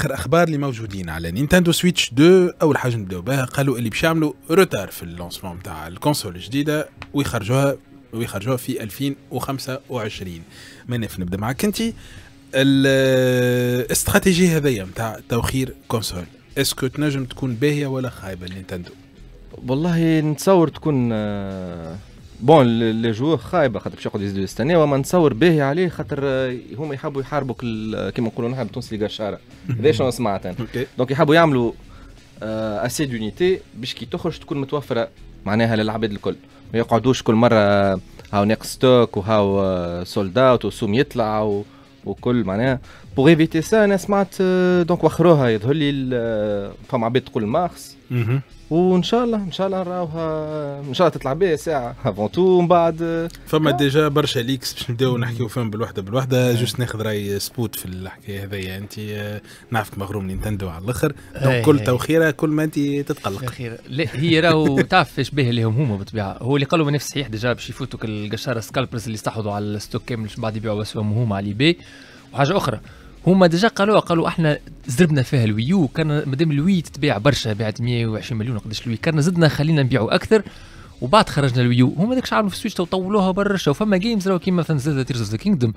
اخر اخبار اللي موجودين على نينتندو سويتش 2 اول حاجه نبداو بها قالوا اللي باش يعملوا روتار في اللونسمون نتاع الكونسول الجديده ويخرجوها ويخرجوها في 2025 مناف نبدا معك انت الاستراتيجي هذيا نتاع توخير كونسول اسكو تنجم تكون باهيه ولا خايبه نينتندو والله نتصور تكون آه، بون لي جو خايبه خاطر باش يقعدوا يزيدوا يستناو وما نتصور باهي عليه خاطر آه، هما يحبوا يحاربوا آه، كيما نقولوا نحن بالتونسي قشاره هذا شنو سمعت انا دونك يحبوا يعملوا اسي آه، دونيتي باش كي تخرج تكون متوفره معناها للعباد الكل ما يقعدوش كل مره هاو ناقص ستوك وهاو سولد اوت وسوم يطلع وكل معناها بوغ ايفيتي سا انا سمعت دونك وخروها يظهر لي فما عباد تقول مارس وان شاء الله ان شاء الله نراوها ان شاء الله تطلع بها ساعه افون تو ومن بعد فما ديجا برشا ليكس باش نبداو نحكيو فيهم بالوحده بالوحده جوست ناخذ راي سبوت في الحكايه هذيا انت نعرفك مغروم نينتندو على الاخر دونك كل توخيره كل ما انت تتقلق لا هي راهو تعرف ايش به لهم هما بالطبيعه هو اللي قالوا نفس صحيح ديجا باش يفوتوا القشاره سكالبرز اللي استحوذوا على الستوك كامل بعد يبيعوا اسهمهم هما على بي وحاجه اخرى هما ديجا قالوا قالوا احنا زربنا فيها الويو كان مادام الوي تتباع برشا باعت 120 مليون قداش الوي كان زدنا خلينا نبيعوا اكثر وبعد خرجنا الويو هما داكش عملوا في السويتش طولوها برشا وفما جيمز راهو كيما مثلا زاد تيرز اوف ذا كينجدوم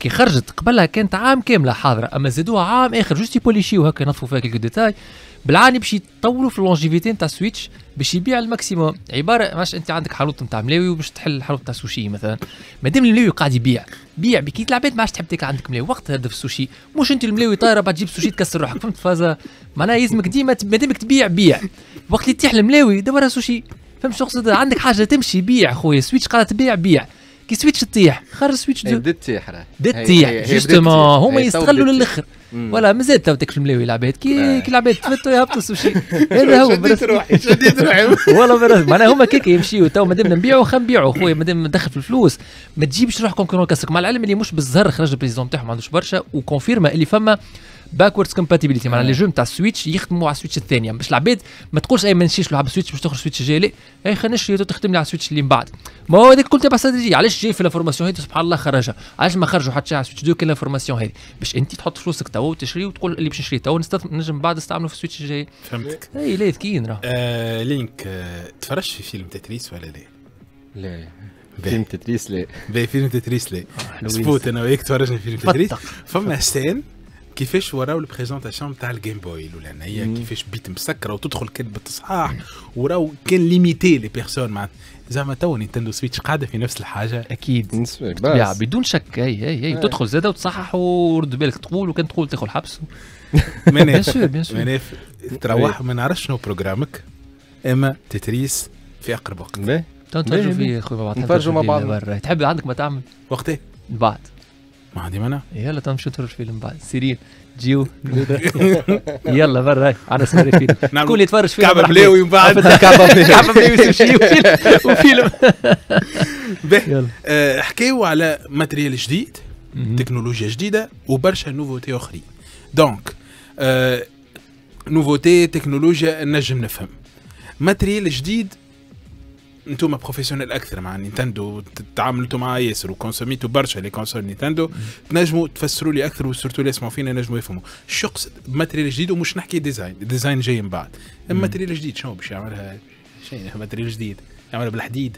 كي خرجت قبلها كانت عام كامله حاضره اما زادوها عام اخر جوست يبوليشيو هكا ينظفوا فيها كيلكو ديتاي بالعاني باش يطولوا في اللونجيفيتي نتاع سويتش باش يبيع الماكسيموم عباره ماش انت عندك حلوط نتاع ملاوي وباش تحل الحلوط نتاع سوشي مثلا مادام الملاوي قاعد يبيع بيع بكي العباد ما عادش تحب تاكل عندك ملاوي وقت هدف السوشي مش انت الملاوي طايره بعد تجيب سوشي تكسر روحك فهمت فازا معناها يلزمك ديما مادامك تبيع بيع وقت اللي تيح الملاوي دورها سوشي فهمت شو عندك حاجه تمشي بيع خويا سويتش قاعده تبيع بيع كي سويتش تطيح خرج سويتش إيه، دو دي تطيح راه تطيح جوستومون هما يستغلوا للاخر ولا مازال تو تكفي الملاوي العباد كي آه. كي العباد تفتوا يهبطوا سوشي هذا هو شديت روحي شديت روحي والله معناها هما كيك يمشيوا تو مادام نبيعوا خلينا نبيعوا خويا مادام ندخل في الفلوس ما تجيبش روحكم كونكاسك مع العلم اللي مش بالزهر خرج البريزون تاعهم ما عندوش برشا وكونفيرما اللي فما باكوردز كومباتيبيليتي معناها لي جو نتاع السويتش يخدموا على السويتش الثانيه باش العباد ما تقولش اي ما نشيش نلعب سويتش باش تخرج سويتش جالي اي خلينا نشري تخدم لي على السويتش اللي من بعد ما هو هذاك كل تبع استراتيجي علاش جاي في الفورماسيون هذه سبحان الله خرجها علاش ما خرجوا حتى على سويتش 2 كان الفورماسيون هذه باش انت تحط فلوسك توا وتشري وتقول اللي باش نشري توا نجم بعد نستعمله في السويتش الجاي فهمتك اي لا ذكيين راه آه، لينك آه، تفرجت في فيلم تتريس ولا لا؟ لا فيلم تتريس لا فيلم تتريس لا آه، سبوت انا وياك تفرجنا فيلم تتريس فما سين كيفاش وراو البريزونطاسيون تاع الجيم بوي الاولانيه كيفاش بيت مسكره وتدخل كلبة بالتصحاح وراو كان ليميتي لي بيرسون مع زعما تو نينتندو سويتش قاعده في نفس الحاجه اكيد بطبيعه بدون شك اي اي اي آه. تدخل زاده وتصحح ورد بالك تقول وكان تقول تاخذ حبس بيان سور سور مناف تروح ما نعرفش شنو بروجرامك اما تتريس في اقرب وقت تنفرجوا في خويا مع بعض نتفرجوا مع بعض تحب عندك ما تعمل وقتها بعد ما عندي منع يلا تم شو الفيلم بعد سيرين جيو يلا برا على سيري نعم. فيلم كل يتفرج فيلم كعبة بلاوي ومن بعد كعبة بلاوي وفيلم يلا آه، حكيوا على ماتريال جديد تكنولوجيا جديده وبرشا نوفوتي اخرين دونك آه، نوفوتي تكنولوجيا نجم نفهم ماتريال جديد انتم بروفيسيونيل اكثر مع نينتندو تعاملتوا مع ياسر وكونسوميتوا برشا لي كونسول نينتندو تنجموا تفسروا لي اكثر وسورتو اللي يسمعوا فينا نجموا يفهموا شو يقصد ماتريال جديد ومش نحكي ديزاين ديزاين جاي من بعد الماتريال الجديد شنو باش يعملها شنو الماتريال جديد يعملها بالحديد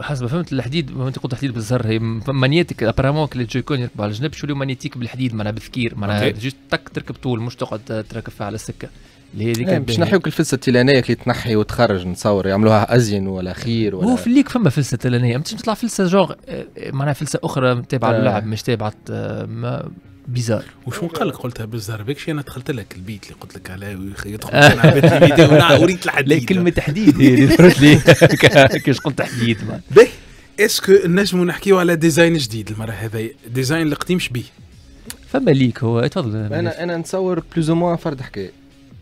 حسب فهمت الحديد ما تقول تحديد بالزر هي مانيتيك ابارامون كي كون يركبوا على الجنب يوليو مانيتيك بالحديد معناها بذكير معناها جست تك تركب طول مش تقعد تركب فيها على السكه اللي ذيك إيه، باش نحيوك الفلسه التلانيه كي تنحي وتخرج نتصور يعملوها ازين ولا خير ولا هو في الليك فما فلسه تلانيه تنجمش تطلع فلسه جونغ إيه، إيه، معناها فلسه اخرى تابعه للعب مش تابعه آه، بيزار وشو قال لك قلتها بيزار بكش انا دخلت لك البيت اللي قلت لك عليه يدخل انا آه. وريت الحديد كلمه تحديد هي اللي درت لي كيش قلت تحديد به اسكو نجمو نحكيو على ديزاين جديد المره هذه ديزاين القديم شبيه فما ليك هو تفضل انا انا نصور بلوز او موان فرد حكايه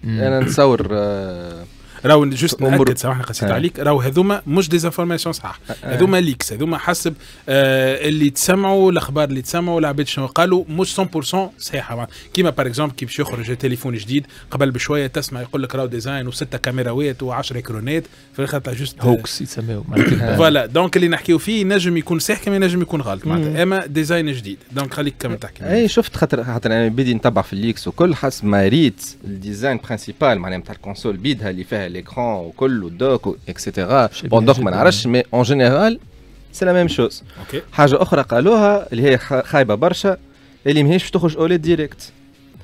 انا نصور آه راهو جوست ناكد سامحني قصيت آه. عليك راهو هذوما مش ديزانفورماسيون صح آه. هذوما ليكس هذوما حسب آه اللي تسمعوا الاخبار اللي تسمعوا العباد شنو قالوا مش 100% صحيحه كيما باغ اكزومبل كي باش يخرج تليفون جديد قبل بشويه تسمع يقول لك راهو ديزاين وسته كاميراوات و10 كرونات في الاخر طلع جوست هوكس يسميو فوالا دونك اللي نحكيو فيه نجم يكون صحيح كما نجم يكون غلط معناتها اما ديزاين جديد دونك خليك كما تحكي اي شفت خاطر خاطر انا بدي نتبع في الليكس وكل حسب ما ريت الديزاين برانسيبال معناها نتاع الكونسول بيدها اللي فيها l'écran وكله والدوك اكسيتيرا بون دوك ما نعرفش مي اون جينيرال سي لا ميم شوز okay. حاجه اخرى قالوها اللي هي خايبه برشا اللي ماهيش تخرج اوليد ديريكت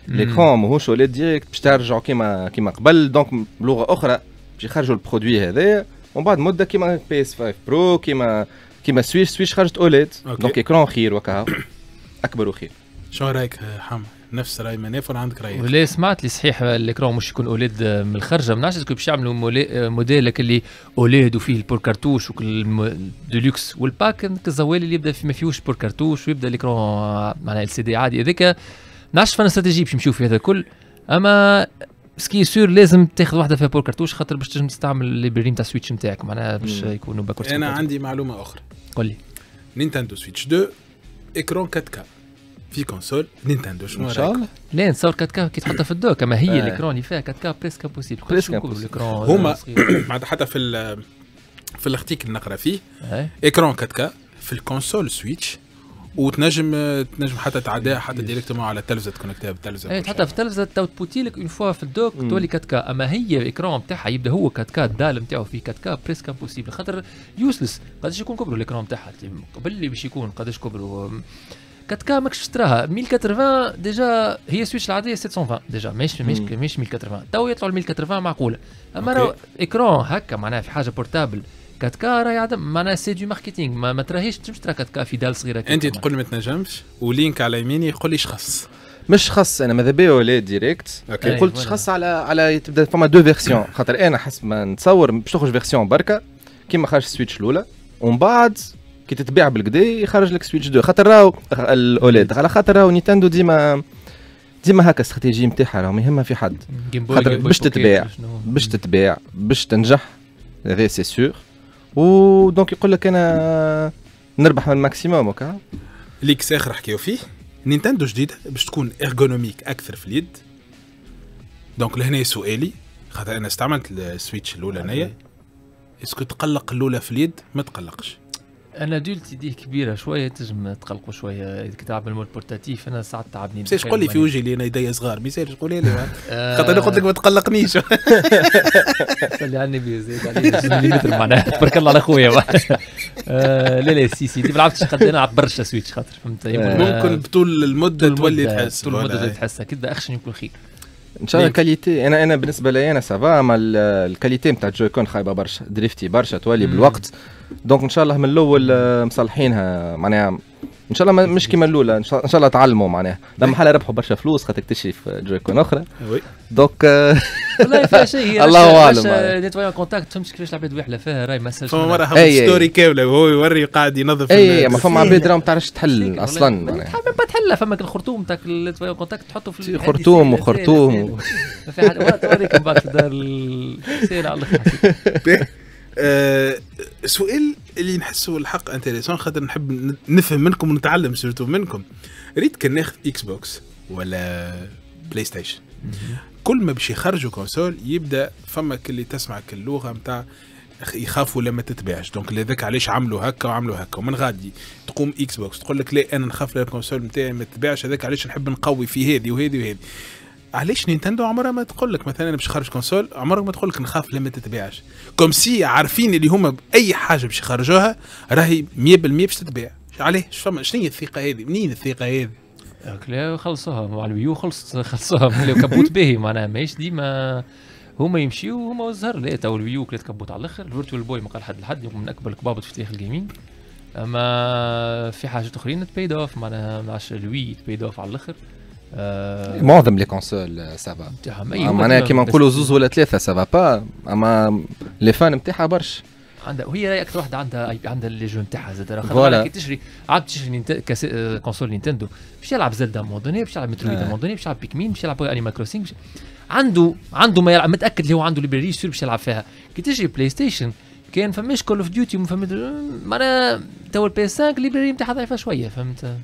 ليكرون ماهوش اوليد ديريكت باش ترجعوا كيما كيما قبل دونك بلغه اخرى باش يخرجوا البرودوي هذايا ومن بعد مده كيما بي اس 5 برو كيما كيما سويش سويش خرجت اوليد دونك ايكرون خير وكا اكبر وخير شو رايك حم نفس راي مناف ولا عندك راي ولا سمعت لي صحيح الاكرون مش يكون اولاد آه، من الخرجه ما نعرفش باش يعملوا آه، موديل اللي اولاد وفيه البور كارتوش ديلوكس والباك الزوال اللي يبدا في ما فيهوش بور كارتوش ويبدا الاكرون معناها ال سي دي عادي هذاك نعرفش فانا استراتيجي باش نمشيو في هذا الكل اما سكي سور لازم تاخذ واحده فيها بور كارتوش خاطر باش تنجم تستعمل ليبرين نتاع سويتش نتاعك معناها باش يكونوا باكورس انا عندي معلومه اخرى قول لي نينتندو سويتش 2 اكرون 4 كا في كونسول نينتندو شنو ان شاء الله لا نصور 4 كي تحطها في الدوكا ما هي الاكرون اللي فيها 4 بريسك امبوسيبل بريسك الاكرون هما حتى في في الارتيكل اللي نقرا فيه اكرون 4 في الكونسول سويتش وتنجم تنجم حتى تعداها حتى ديريكتومون على التلفزه تكونكتها بالتلفزه اي تحطها في التلفزه تو تبوتي لك اون فوا في الدوك mm. تولي 4 كا اما هي الاكرون بتاعها يبدا هو 4 كا الدال نتاعو فيه 4 كا بريسك امبوسيبل خاطر يوسلس قداش يكون كبروا الاكرون بتاعها قبل اللي باش يكون قداش كبروا 4K ماكش تراها 1080 ديجا هي سويتش العاديه 720 ديجا ماهيش مش 1080 تو يطلعوا 1080 معقوله اما راهو ايكرون هكا معناها في حاجه بورتابل 4 k راهي عدم معناها سي دو ماركتينغ ما, ما تراهيش تمشي ترا 4 k في دال صغيره انت تقول ما تنجمش ولينك على يميني يقول لي شخص مش خاص انا ماذا بيا ولا ديريكت قلت شخص على على تبدا فما دو فيرسيون خاطر انا حسب ما نتصور باش تخرج فيرسيون بركه كيما خرج السويتش الاولى ومن بعد كي تتباع بالكدا يخرج لك سويتش 2 خاطر راهو الاولاد على خاطر راهو نينتندو ديما ديما هكا استراتيجي نتاعها راهو يهمها في حد خاطر باش تتباع باش تتباع باش تنجح هذا سي سور و دونك يقول لك انا نربح من الماكسيموم هكا ليكس اخر حكيو فيه نينتندو جديده باش تكون ارغونوميك اكثر في اليد دونك لهنا سؤالي خاطر انا استعملت السويتش الاولى هنايا اسكو تقلق الاولى في اليد ما تقلقش انا دولت يديه كبيره شويه تنجم تقلقوا شويه اذا تلعب المول بورتاتيف انا ساعات تعبني ما قول لي في وجهي اللي انا يدي صغار ما يسالش قولي لي خاطر انا قلت لك ما تقلقنيش صلي على النبي زيد عليه معناها تبارك الله على خويا لا لا سي سي ما لعبتش قد انا عبرش سويتش خاطر فهمت ممكن بطول المده تولي تحس طول المده تحس كذا اخشن يكون خير ان شاء الله الكاليتي انا انا بالنسبه لي انا سافا اما الكاليتي نتاع الجويكون خايبه برشا دريفتي برشا تولي بالوقت دونك ان شاء الله من الاول آه، مصلحينها معناها ان شاء الله مش كيما الاولى ان شاء الله تعلموا معناها لما حلا ربحوا برشا فلوس خاطر تكتشف جويكون اخرى دوك euh, والله فيها شيء الله اعلم نتوايا كونتاكت فهمت كيفاش العباد ويحلى فيها راهي ما فما مره ستوري كامله وهو يوري قاعد ينظف اي ما فما عباد راهم ما تعرفش تحل اصلا ما تحلها فما الخرطوم تاع نتوايا كونتاكت تحطه في خرطوم وخرطوم في حد توريك من بعد الدار على الاخر طيب، آه، سؤال اللي نحسه الحق انتريسون خاطر نحب نفهم منكم ونتعلم سيرتو منكم ريت كان ناخذ اكس بوكس ولا بلاي ستيشن كل ما باش يخرجوا كونسول يبدا فما اللي تسمع اللغه نتاع يخافوا لما تتباعش دونك لذاك علاش عملوا هكا وعملوا هكا ومن غادي تقوم اكس بوكس تقول لك لا انا نخاف الكونسول نتاعي ما تتباعش هذاك علاش نحب نقوي في هذه وهذه وهذه علاش نينتندو عمرها ما تقول لك مثلا انا باش نخرج كونسول عمرها ما تقول لك نخاف لما تتباعش كوم سي عارفين اللي هما باي حاجه باش يخرجوها راهي 100% باش تتباع علاه فما شنو هي الثقه هذه منين الثقه هذه خلصوها مع الويو خلصت خلصوها كبوت باهي معناها ماهيش ديما هما يمشيو وهما الزهر لا تو الويو كلات كبوت على الاخر الفيرتوال بوي ما قال حد لحد من اكبر الكبابط في تاريخ الجيمين اما في حاجات اخرين تبيد اوف معناها مع الوي تبيد اوف على الاخر Euh, معظم لي كونسول سافا آه، معناها كيما نقولوا زوز ولا ثلاثه سافا با اما لي فان نتاعها برشا عندها وهي اكثر واحده عندها عندها لي جو نتاعها زاد خاطر كي تشري عاد تشري نينت... آه، كونسول نينتندو باش يلعب زلدا مون دوني باش يلعب مترويد مون دوني باش يلعب بيكمين باش يلعب انيما كروسينج عنده عنده ما يلعب متاكد اللي هو عنده ليبراري سور باش يلعب فيها كي تشري بلاي ستيشن كان فماش كول اوف ديوتي فهمت معناها تو البي 5 ليبراري نتاعها ضعيفه شويه فهمت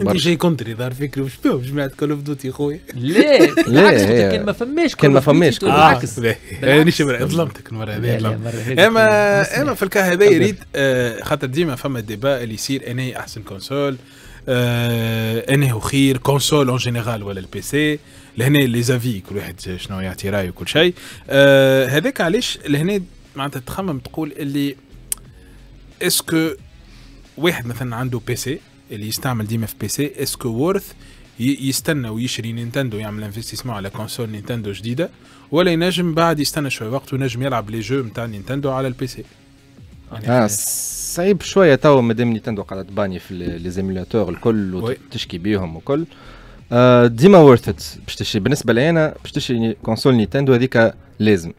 انت جاي كونتري دار فكري واش فيهم جماعه كول اوف دوتي خويا لا لا كان ما فماش كان ما فماش بالعكس مانيش آه، ظلمتك المره هذه اما اما في الكا هذا يريد آه، خاطر ديما فما ديبا اللي يصير انا احسن كونسول آه، انا هو خير كونسول اون جينيرال ولا البي سي لهنا لي زافي كل واحد شنو يعطي رايه وكل شيء هذاك علاش لهنا معناتها تخمم تقول اللي اسكو واحد مثلا عنده بي سي اللي يستعمل ديما في بي سي اسكو وورث يستنى ويشري نينتندو يعمل انفستيسمون على كونسول نينتندو جديده ولا ينجم بعد يستنى شويه وقت وينجم يلعب لي جو نتاع نينتندو على البي سي يعني آه صعيب شويه تو مادام نينتندو قاعده تباني في لي زيمولاتور الكل وتشكي بيهم وكل آه ديما وورث باش تشري بالنسبه لي انا باش تشري كونسول نينتندو هذيك لازم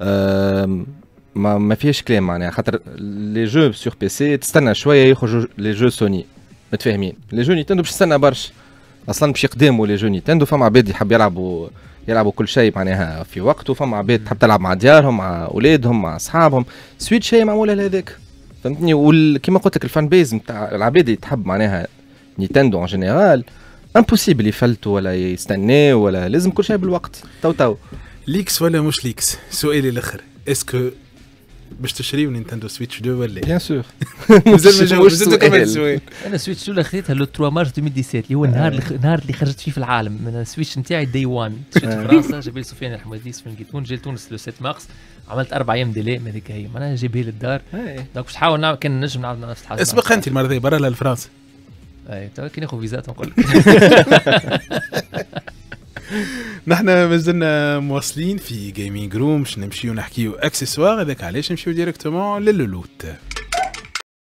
آه ما, ما فيهاش كلام معناها خاطر لي جو سور بي سي تستنى شويه يخرجوا لي جو سوني متفاهمين لي جو نينتندو باش تستنى برشا اصلا باش يقدموا لي جو نينتندو فما عباد يحب يلعبوا يلعبوا كل شيء معناها في وقته فما عباد تحب تلعب مع ديارهم مع اولادهم مع اصحابهم سويتش هي معموله لهذاك فهمتني وكما قلت لك الفان بيز نتاع العباد اللي تحب معناها نينتندو ان جينيرال امبوسيبل يفلتوا ولا يستناو ولا لازم كل شيء بالوقت تو تو ليكس ولا مش ليكس سؤالي الاخر اسكو باش تشريو نينتندو سويتش 2 ولا بيان إيه؟ سور مازال ما السؤال انا سويتش 2 خذيتها لو 3 مارس 2017 اللي هو آه. النهار النهار اللي خرجت فيه في العالم من السويتش نتاعي دي 1 مشيت فرنسا جاب لي سفيان الحمادي سفيان قيتون جا لتونس لو 7 مارس عملت اربع ايام ديلي من هذيك هي معناها جايبها للدار آه. دونك باش نحاول نعمل كان نجم نعمل نفس الحاجه اسبق انت المره هذه برا لفرنسا اي تو كي ناخذ فيزا نقول لك نحن مازلنا مواصلين في جيمنج روم باش نمشيو نحكيو اكسسوار هذاك علاش نمشيو ديريكتومون للولوت